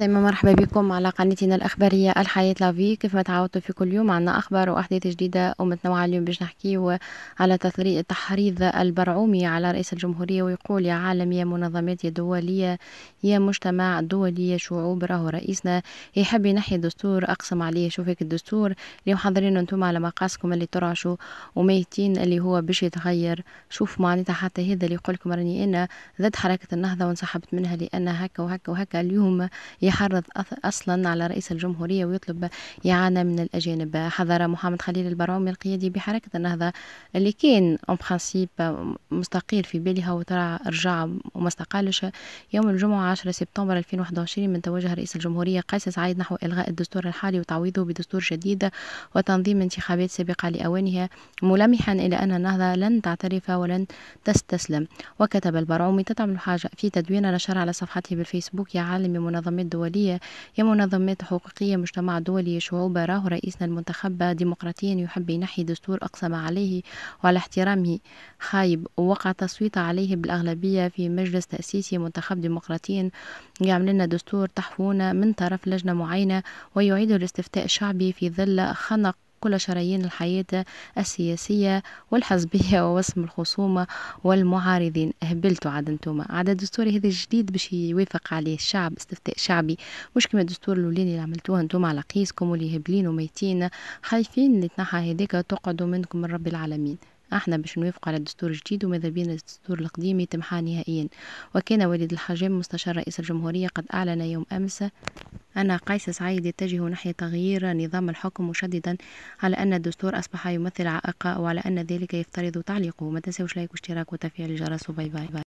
دايما مرحبا بكم على قناتنا الأخبارية الحياة لافي كيف ما تعودتوا في كل يوم عنا أخبار وأحداث جديدة ومتنوعة اليوم باش نحكيو على تحريض البرعومي على رئيس الجمهورية ويقول يا عالم يا منظمات يا دولية يا مجتمع دولي يا شعوب راهو رئيسنا يحب ينحي الدستور أقسم عليه شوف هيك الدستور اللي محضرين انتم على مقاسكم اللي ترعشوا وميتين اللي هو باش يتغير شوف معناتها حتى هذا اللي يقولكم راني أنا ضد حركة النهضة وانسحبت منها لأن هكا وهكا وهكا اليوم يحرض أصلا على رئيس الجمهورية ويطلب إعانة من الأجانب حضر محمد خليل البرعومي القيادي بحركة النهضة اللي كان اون برانسيب مستقيل في بالها وترى رجع وما استقالش يوم الجمعة 10 سبتمبر 2021 من توجه رئيس الجمهورية قيس سعيد نحو إلغاء الدستور الحالي وتعويضه بدستور جديد وتنظيم انتخابات سابقة لأوانها ملمحا إلى أن النهضة لن تعترف ولن تستسلم وكتب البرعومي تدعم الحاجة في تدوين نشر على صفحته بالفيسبوك يا عالم منظمات دول الدولية يا منظمات حقوقية مجتمع دولي شعوب راه رئيسنا المنتخب ديمقراطيا يحب ينحي دستور أقسم عليه وعلى احترامه خايب ووقع تصويت عليه بالأغلبية في مجلس تأسيسي منتخب ديمقراطيا يعمل لنا دستور تحفونا من طرف لجنة معينة ويعيد الاستفتاء الشعبي في ظل خنق كل شرايين الحياة السياسية والحزبية ووسم الخصومة والمعارضين هبلتوا عاد انتوما عاد الدستور هذا الجديد باش يوافق عليه الشعب استفتاء شعبي مش كما الدستور الاولاني اللي عملتوه انتوما على قيسكم واللي هبلين وميتين خايفين اللي تنحى هذاك تقعدوا منكم من رب العالمين احنا باش نوافق على الدستور الجديد وماذا بينا الدستور القديم يتمحى نهائيا وكان وليد الحجام مستشار رئيس الجمهورية قد أعلن يوم أمس أن قيس سعيد يتجه نحو تغيير نظام الحكم مشددا على أن الدستور أصبح يمثل عائق وعلى أن ذلك يفترض تعليقه ما تنسوش لايك واشتراك وتفعيل الجرس وباي باي, باي.